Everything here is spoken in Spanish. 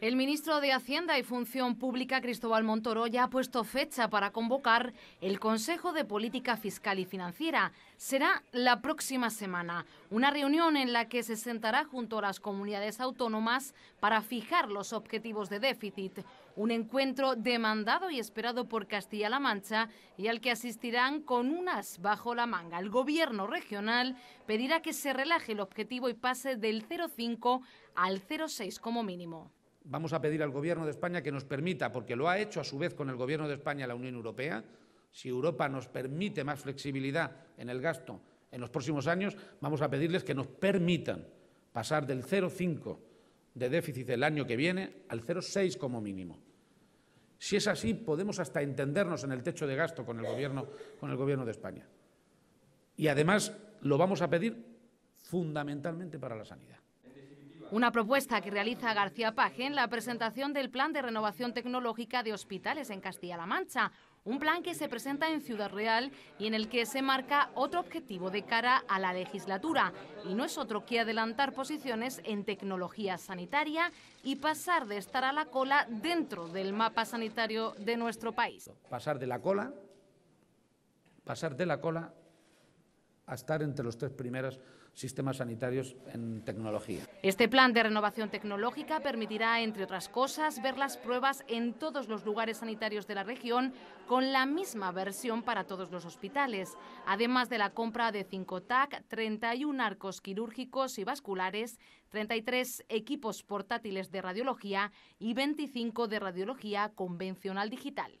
El ministro de Hacienda y Función Pública, Cristóbal Montoro, ya ha puesto fecha para convocar el Consejo de Política Fiscal y Financiera. Será la próxima semana, una reunión en la que se sentará junto a las comunidades autónomas para fijar los objetivos de déficit. Un encuentro demandado y esperado por Castilla-La Mancha y al que asistirán con unas bajo la manga. El gobierno regional pedirá que se relaje el objetivo y pase del 0,5 al 0,6 como mínimo vamos a pedir al Gobierno de España que nos permita, porque lo ha hecho a su vez con el Gobierno de España la Unión Europea, si Europa nos permite más flexibilidad en el gasto en los próximos años, vamos a pedirles que nos permitan pasar del 0,5 de déficit el año que viene al 0,6 como mínimo. Si es así, podemos hasta entendernos en el techo de gasto con el gobierno, con el gobierno de España. Y además lo vamos a pedir fundamentalmente para la sanidad. Una propuesta que realiza García Paje en la presentación del Plan de Renovación Tecnológica de Hospitales en Castilla-La Mancha, un plan que se presenta en Ciudad Real y en el que se marca otro objetivo de cara a la legislatura, y no es otro que adelantar posiciones en tecnología sanitaria y pasar de estar a la cola dentro del mapa sanitario de nuestro país. Pasar de la cola, pasar de la cola a estar entre los tres primeros sistemas sanitarios en tecnología. Este plan de renovación tecnológica permitirá, entre otras cosas, ver las pruebas en todos los lugares sanitarios de la región con la misma versión para todos los hospitales, además de la compra de 5 TAC, 31 arcos quirúrgicos y vasculares, 33 equipos portátiles de radiología y 25 de radiología convencional digital.